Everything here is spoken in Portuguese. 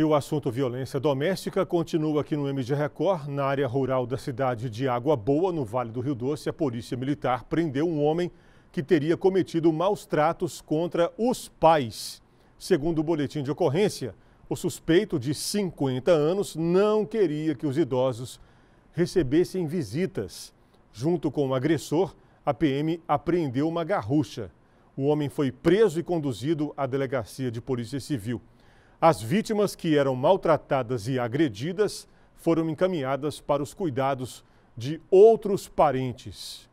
E o assunto violência doméstica continua aqui no MG Record. Na área rural da cidade de Água Boa, no Vale do Rio Doce, a Polícia Militar prendeu um homem que teria cometido maus tratos contra os pais. Segundo o boletim de ocorrência, o suspeito de 50 anos não queria que os idosos recebessem visitas. Junto com o agressor, a PM apreendeu uma garrucha. O homem foi preso e conduzido à delegacia de Polícia Civil. As vítimas que eram maltratadas e agredidas foram encaminhadas para os cuidados de outros parentes.